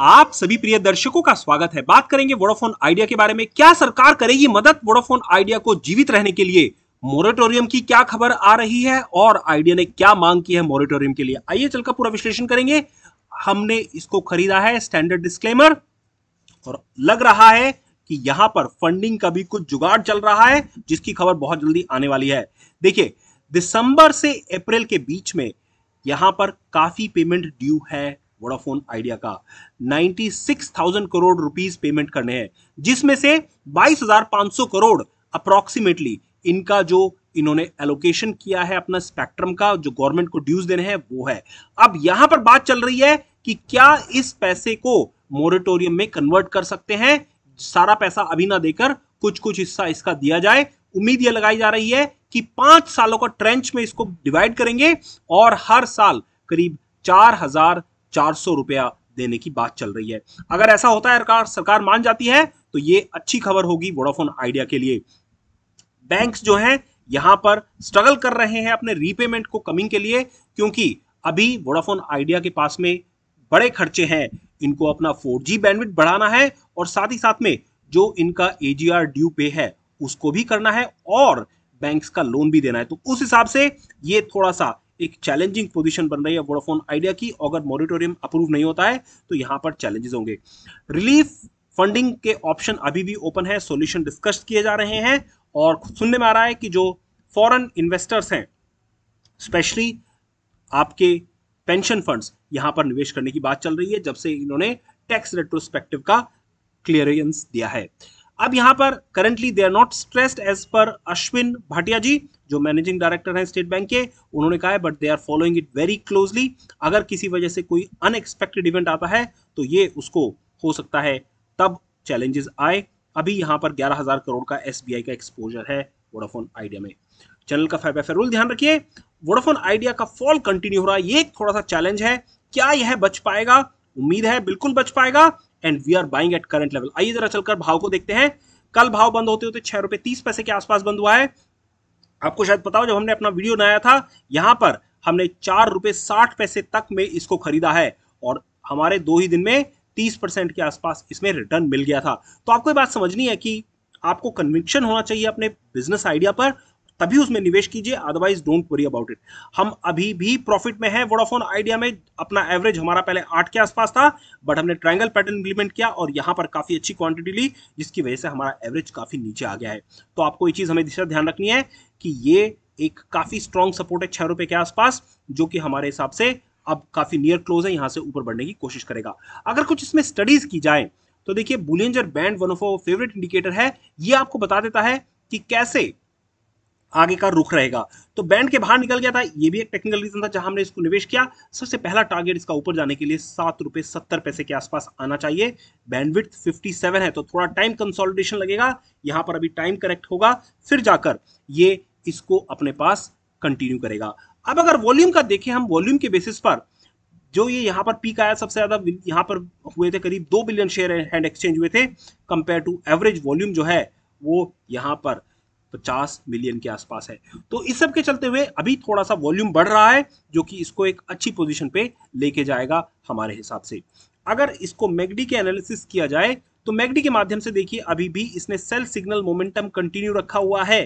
आप सभी प्रिय दर्शकों का स्वागत है बात करेंगे वोडाफोन आइडिया के बारे में क्या सरकार करेगी मदद वोडाफोन आइडिया को जीवित रहने के लिए मोरेटोरियम की क्या खबर आ रही है और आइडिया ने क्या मांग की है मोरेटोरियम के लिए आइए चलकर पूरा विश्लेषण करेंगे हमने इसको खरीदा है स्टैंडर्ड डिस्क्लेमर और लग रहा है कि यहां पर फंडिंग का भी कुछ जुगाड़ चल रहा है जिसकी खबर बहुत जल्दी आने वाली है देखिए दिसंबर से अप्रैल के बीच में यहां पर काफी पेमेंट ड्यू है वोडाफोन आइडिया का 96,000 करोड़ रुपीस पेमेंट करने हैं जिसमें से 22,500 करोड़ अप्रोक्सीमेटली इनका जो इन्होंने एलोकेशन किया है अपना स्पेक्ट्रम का जो गवर्नमेंट को ड्यूज देने हैं वो है अब यहां पर बात चल रही है कि क्या इस पैसे को मोरिटोरियम में कन्वर्ट कर सकते हैं सारा पैसा अभी ना देकर कुछ कुछ हिस्सा इसका दिया जाए उम्मीद यह लगाई जा रही है कि पांच सालों का ट्रेंच में इसको डिवाइड करेंगे और हर साल करीब चार हजार चार सौ रुपया देने की बात चल रही है अगर ऐसा होता है सरकार सरकार मान जाती है तो ये अच्छी खबर होगी वोडाफोन आइडिया के लिए बैंक्स जो हैं यहां पर स्ट्रगल कर रहे हैं अपने रीपेमेंट को कमिंग के लिए क्योंकि अभी वोडाफोन आइडिया के पास में बड़े खर्चे हैं इनको अपना 4G जी बढ़ाना है और साथ ही साथ में जो इनका एजीआर ड्यू पे है उसको भी करना है और बैंक्स का लोन भी देना है तो उस हिसाब से ये थोड़ा सा एक चैलेंजिंग पोजीशन बन रही है वोडाफोन आइडिया की अगर मॉरिटोरियम अप्रूव नहीं होता है तो यहां पर चैलेंजेस होंगे रिलीफ फंडिंग के ऑप्शन अभी भी ओपन है सॉल्यूशन डिस्कस किए जा रहे हैं और सुनने में आ रहा है कि जो फॉरेन इन्वेस्टर्स हैं स्पेशली आपके पेंशन फंड्स यहां पर निवेश करने की बात चल रही है जब से इन्होंने टैक्स रेट्रोस्पेक्टिव का क्लियरेंस दिया है अब यहां पर currently they are not stressed as per Ashwin Bhatia ji जो मैनेजिंग डायरेक्टर हैं स्टेट बैंक के उन्होंने कहा है but they are following it very closely अगर किसी वजह से कोई अनएक्सपेक्टेड इवेंट आता है तो ये उसको हो सकता है तब चैलेंजेस आए अभी यहां पर ग्यारह हजार करोड़ का एस का एक्सपोजर है वोडाफोन आइडिया में चैनल का फाइव एफ रूल ध्यान रखिए वोडाफोन आइडिया का फॉल कंटिन्यू हो रहा है ये थोड़ा सा चैलेंज है क्या यह बच पाएगा उम्मीद है बिल्कुल बच पाएगा and we are buying at current level आइए जरा चलकर भाव को देखते हैं कल भाव बंद होते होते छह रुपए तीस पैसे के आसपास बंद हुआ है आपको शायद पता हो जब हमने अपना वीडियो बनाया था यहां पर हमने चार रुपए साठ पैसे तक में इसको खरीदा है और हमारे दो ही दिन में तीस परसेंट के आसपास इसमें रिटर्न मिल गया था तो आपको ये बात समझनी है कि आपको कन्विक्शन होना चाहिए अपने बिजनेस आइडिया पर तभी उसमें निवेश कीजिए otherwise don't worry about it हम अभी भी प्रॉफिट में है वोडाफोन आइडिया में अपना एवरेज हमारा पहले आठ के आसपास था बट हमने ट्राइंगल पैटर्न इंप्लीमेंट किया और यहां पर काफ़ी अच्छी क्वांटिटी ली जिसकी वजह से हमारा एवरेज काफ़ी नीचे आ गया है तो आपको ये चीज़ हमें दिशा ध्यान रखनी है कि ये एक काफ़ी स्ट्रॉन्ग सपोर्ट है छह रुपए के आसपास जो कि हमारे हिसाब से अब काफ़ी नियर क्लोज है यहां से ऊपर बढ़ने की कोशिश करेगा अगर कुछ इसमें स्टडीज़ की जाए तो देखिए Bollinger band one of favourite indicator है ये आपको बता देता है कि कैसे आगे का रुख रहेगा तो बैंड के बाहर निकल गया था ये भी एक टेक्निकल रीजन था जहां हमने इसको निवेश किया सबसे पहला टारगेट इसका ऊपर जाने के लिए सात रुपए सत्तर पैसे के आसपास आना चाहिए फिफ्टी सेवन है तो थोड़ा टाइम कंसोलिडेशन लगेगा यहां पर अभी टाइम करेक्ट होगा फिर जाकर ये इसको अपने पास कंटिन्यू करेगा अब अगर वॉल्यूम का देखें हम वॉल्यूम के बेसिस पर जो ये यहाँ पर पीक आया सबसे ज्यादा यहाँ पर हुए थे करीब दो बिलियन शेयर हैंड एक्सचेंज हुए थे कंपेयर टू एवरेज वॉल्यूम जो है वो यहाँ पर पचास मिलियन के आसपास है तो इस सब के चलते हुए अभी थोड़ा सा वॉल्यूम बढ़ रहा है जो कि इसको एक अच्छी पोजीशन पे लेके जाएगा हमारे हिसाब से अगर इसको मैगडी के एनालिसिस किया जाए तो मैगडी के माध्यम से देखिए अभी भी इसने सेल सिग्नल मोमेंटम कंटिन्यू रखा हुआ है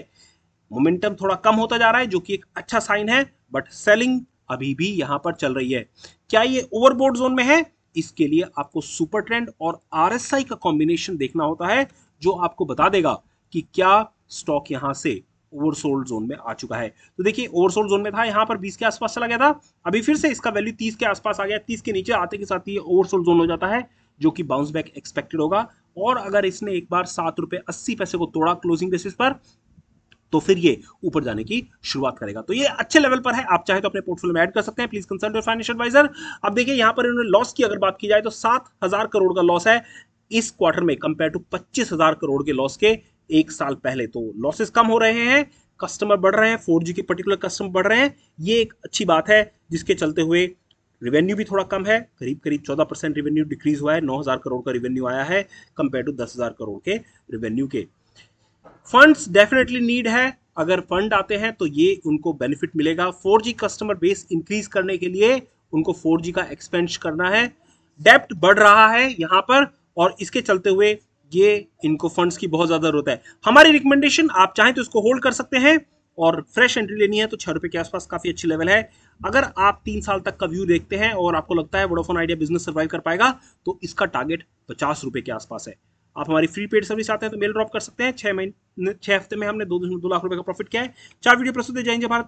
मोमेंटम थोड़ा कम होता जा रहा है जो कि एक अच्छा साइन है बट सेलिंग अभी भी यहां पर चल रही है क्या ये ओवरबोर्ड जोन में है इसके लिए आपको सुपर ट्रेंड और आरएसआई का कॉम्बिनेशन देखना होता है जो आपको बता देगा कि क्या स्टॉक यहां से ओवरसोल्ड जोन में आ चुका है तो देखिए ओवरसोल्ड जोन में था यहां पर 20 के आसपास चला गया था अभी फिर से इसका वैल्यू 30 के आसपास आ गया 30 के नीचे आते के साथ ही ओवरसोल्ड जोन हो जाता है जो कि बाउंस बैक एक्सपेक्टेड होगा और अगर इसने एक बार सात रुपए अस्सी पैसे को तोड़ा क्लोजिंग बेसिस पर तो फिर ये ऊपर जाने की शुरुआत करेगा तो ये अच्छे लेवल पर है आप चाहे तो अपने पोर्टफोलियो में ऐड कर सकते हैं please consult your financial advisor अब देखिए यहां पर इन्होंने लॉस की अगर बात की जाए तो सात हजार करोड़ का लॉस है इस क्वार्टर में कंपेयर टू पच्चीस हजार करोड़ के लॉस के एक साल पहले तो लॉसेस कम हो रहे हैं कस्टमर बढ़ रहे हैं फोर के पर्टिकुलर कस्टमर बढ़ रहे हैं ये एक अच्छी बात है जिसके चलते हुए रिवेन्यू भी थोड़ा कम है करीब करीब 14 परसेंट रिवेन्यू डिक्रीज हुआ है 9000 करोड़ का रिवेन्यू आया है कंपेयर टू 10000 करोड़ के रिवेन्यू के फंड्स डेफिनेटली नीड है अगर फंड आते हैं तो ये उनको बेनिफिट मिलेगा 4G कस्टमर बेस इंक्रीज करने के लिए उनको 4G का एक्सपेंड करना है डेप्ट बढ़ रहा है यहाँ पर और इसके चलते हुए ये इनको फंड्स की बहुत ज़्यादा जरूरत है हमारी रिकमेंडेशन आप चाहें तो इसको होल्ड कर सकते हैं और फ्रेश एंट्री लेनी है तो छह रुपए के आसपास काफ़ी अच्छी लेवल है अगर आप तीन साल तक का व्यू देखते हैं और आपको लगता है वोडाफोन आइडिया बिजनेस सर्वाइव कर पाएगा तो इसका टारगेट पचास रुपए के आसपास है आप हमारी फ्री पेड सर्विस आते हैं तो मेल ड्रॉप कर सकते हैं छह महीने छह हफ्ते में हमने दो दो लाख रुपए का प्रॉफिट किया है चार वीडियो प्रस्तुत जाएंगे भारत